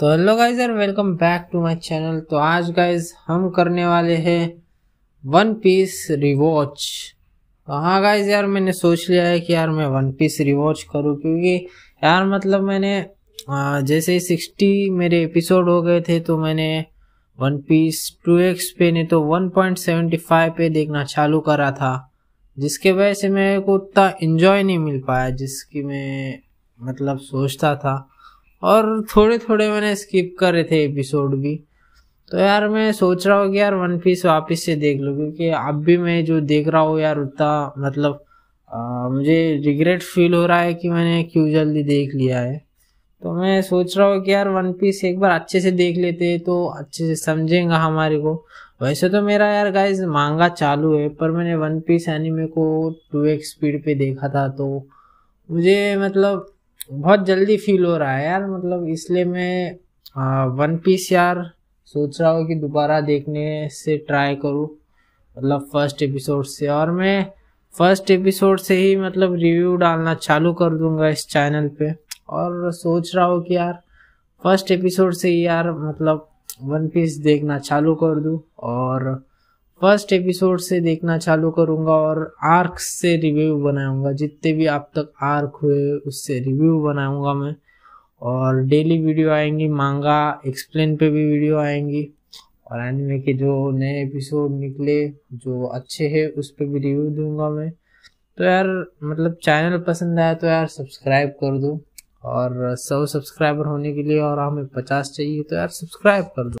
तो hello guys यार welcome back to my channel तो आज गाइज हम करने वाले हैं वन पीस रिवॉच तो हाँ गाइज यार मैंने सोच लिया है कि यार मैं वन पीस रिवॉच करूँ क्योंकि यार मतलब मैंने जैसे ही सिक्सटी मेरे एपिसोड हो गए थे तो मैंने वन पीस टू एक्स पे नहीं तो वन पॉइंट सेवेंटी फाइव पे देखना चालू करा था जिसके वजह से मेरे को उतना इन्जॉय नहीं मिल पाया जिसकी मैं मतलब सोचता था और थोड़े थोड़े मैंने स्किप रहे थे एपिसोड भी तो यार मैं सोच रहा हूँ कि यार वन पीस वापस से देख लूँ क्योंकि अब भी मैं जो देख रहा हूँ यार उतना मतलब आ, मुझे रिग्रेट फील हो रहा है कि मैंने क्यों जल्दी देख लिया है तो मैं सोच रहा हूँ कि यार वन पीस एक बार अच्छे से देख लेते तो अच्छे से समझेंगे हमारे को वैसे तो मेरा यार गाइज मांगा चालू है पर मैंने वन पीस एनिमे को टू एक्स स्पीड पे देखा था तो मुझे मतलब बहुत जल्दी फील हो रहा है यार मतलब इसलिए मैं आ, वन पीस यार सोच रहा हूँ कि दोबारा देखने से ट्राई करूँ मतलब फर्स्ट एपिसोड से और मैं फर्स्ट एपिसोड से ही मतलब रिव्यू डालना चालू कर दूंगा इस चैनल पे और सोच रहा हूँ कि यार फर्स्ट एपिसोड से ही यार मतलब वन पीस देखना चालू कर दूँ और फर्स्ट एपिसोड से देखना चालू करूंगा और आर्क से रिव्यू बनाऊंगा जितने भी आप तक आर्क हुए उससे रिव्यू बनाऊंगा मैं और डेली वीडियो आएंगी मांगा एक्सप्लेन पे भी वीडियो आएंगी और एनिमे के जो नए एपिसोड निकले जो अच्छे हैं उस पर भी रिव्यू दूंगा मैं तो यार मतलब चैनल पसंद आया तो यार सब्सक्राइब कर दो और सौ सब्सक्राइबर होने के लिए और हमें पचास चाहिए तो यार सब्सक्राइब कर दो